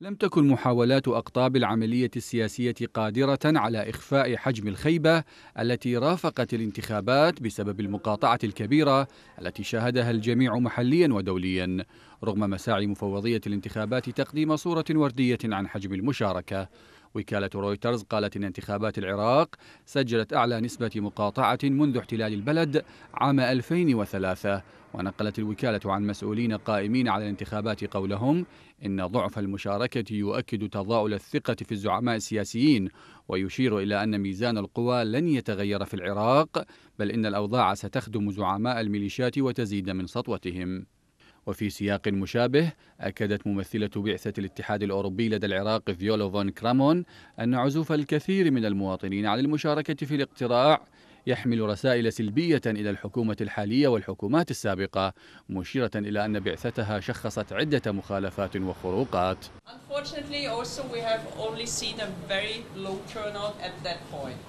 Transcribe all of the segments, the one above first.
لم تكن محاولات أقطاب العملية السياسية قادرة على إخفاء حجم الخيبة التي رافقت الانتخابات بسبب المقاطعة الكبيرة التي شاهدها الجميع محليا ودوليا رغم مساعي مفوضية الانتخابات تقديم صورة وردية عن حجم المشاركة وكالة رويترز قالت إن انتخابات العراق سجلت أعلى نسبة مقاطعة منذ احتلال البلد عام 2003 ونقلت الوكالة عن مسؤولين قائمين على الانتخابات قولهم إن ضعف المشاركة يؤكد تضاؤل الثقة في الزعماء السياسيين ويشير إلى أن ميزان القوى لن يتغير في العراق بل إن الأوضاع ستخدم زعماء الميليشيات وتزيد من سطوتهم وفي سياق مشابه أكدت ممثلة بعثة الاتحاد الأوروبي لدى العراق فيولا فون كرامون أن عزوف الكثير من المواطنين عن المشاركة في الاقتراع يحمل رسائل سلبية إلى الحكومة الحالية والحكومات السابقة مشيرة إلى أن بعثتها شخصت عدة مخالفات وخروقات Unfortunately also we have only seen a very low turnout at that point.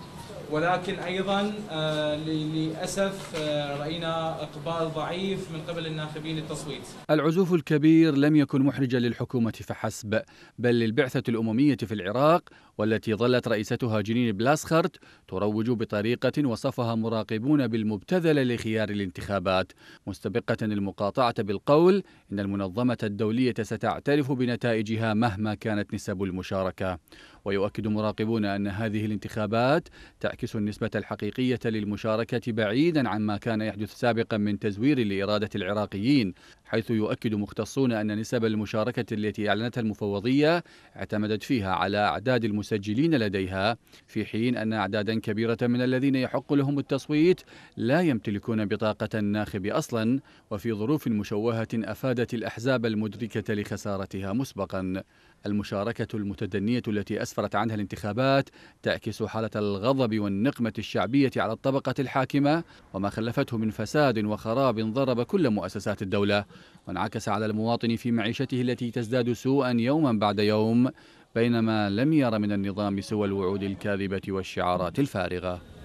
ولكن ايضا آه، للاسف آه، راينا اقبال ضعيف من قبل الناخبين للتصويت. العزوف الكبير لم يكن محرجا للحكومه فحسب، بل للبعثه الامميه في العراق والتي ظلت رئيستها جنين بلاسخرت تروج بطريقة وصفها مراقبون بالمبتذلة لخيار الانتخابات مستبقة المقاطعة بالقول إن المنظمة الدولية ستعترف بنتائجها مهما كانت نسب المشاركة ويؤكد مراقبون أن هذه الانتخابات تعكس النسبة الحقيقية للمشاركة بعيدا عما كان يحدث سابقا من تزوير لإرادة العراقيين حيث يؤكد مختصون أن نسب المشاركة التي أعلنتها المفوضية اعتمدت فيها على أعداد المسجلين لديها في حين أن أعدادا كبيرة من الذين يحق لهم التصويت لا يمتلكون بطاقة الناخب أصلا وفي ظروف مشوهة أفادت الأحزاب المدركة لخسارتها مسبقا المشاركة المتدنية التي أسفرت عنها الانتخابات تعكس حالة الغضب والنقمة الشعبية على الطبقة الحاكمة وما خلفته من فساد وخراب ضرب كل مؤسسات الدولة وانعكس على المواطن في معيشته التي تزداد سوءا يوما بعد يوم بينما لم ير من النظام سوى الوعود الكاذبة والشعارات الفارغة